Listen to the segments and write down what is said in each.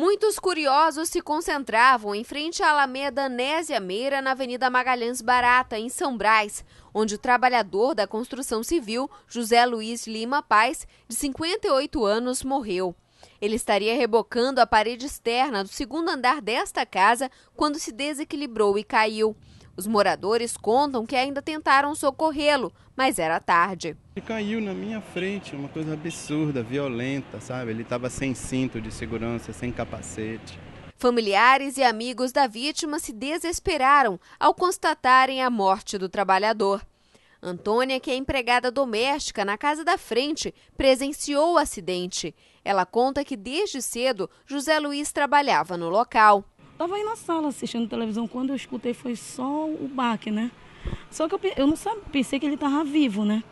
Muitos curiosos se concentravam em frente à Alameda Nésia Meira, na Avenida Magalhães Barata, em São Brás, onde o trabalhador da construção civil, José Luiz Lima Paz, de 58 anos, morreu. Ele estaria rebocando a parede externa do segundo andar desta casa quando se desequilibrou e caiu. Os moradores contam que ainda tentaram socorrê-lo, mas era tarde. Ele caiu na minha frente, uma coisa absurda, violenta, sabe? Ele estava sem cinto de segurança, sem capacete. Familiares e amigos da vítima se desesperaram ao constatarem a morte do trabalhador. Antônia, que é empregada doméstica na casa da frente, presenciou o acidente. Ela conta que desde cedo José Luiz trabalhava no local. Estava aí na sala assistindo televisão, quando eu escutei foi só o baque, né? Só que eu, eu não sabia, pensei que ele estava vivo, né?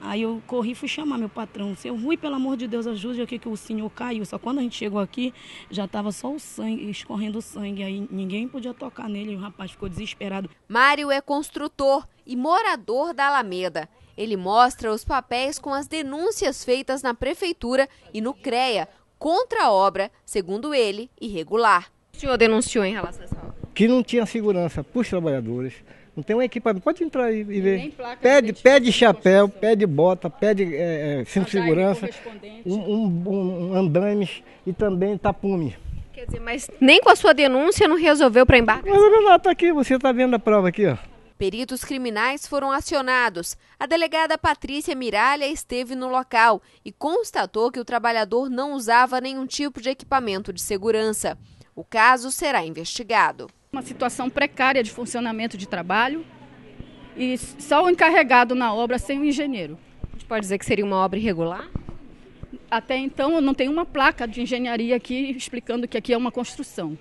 Aí eu corri e fui chamar meu patrão. Seu Rui, pelo amor de Deus, ajude aqui que o senhor caiu. Só quando a gente chegou aqui, já estava só o sangue, escorrendo sangue. Aí ninguém podia tocar nele. O rapaz ficou desesperado. Mário é construtor e morador da Alameda. Ele mostra os papéis com as denúncias feitas na prefeitura e no CREA contra a obra, segundo ele, irregular o senhor denunciou em relação a essa obra? Que não tinha segurança para os trabalhadores. Não tem um equipamento. Pode entrar aí e ver. Pede chapéu, pede bota, pede de é, é cinto de segurança, um, um, um, andames e também tapume. Quer dizer, mas nem com a sua denúncia não resolveu para embarcar? Mas lá, está aqui, você está vendo a prova aqui, ó. Peritos criminais foram acionados. A delegada Patrícia Miralha esteve no local e constatou que o trabalhador não usava nenhum tipo de equipamento de segurança. O caso será investigado. Uma situação precária de funcionamento de trabalho e só o encarregado na obra sem o engenheiro. A gente pode dizer que seria uma obra irregular? Até então não tem uma placa de engenharia aqui explicando que aqui é uma construção.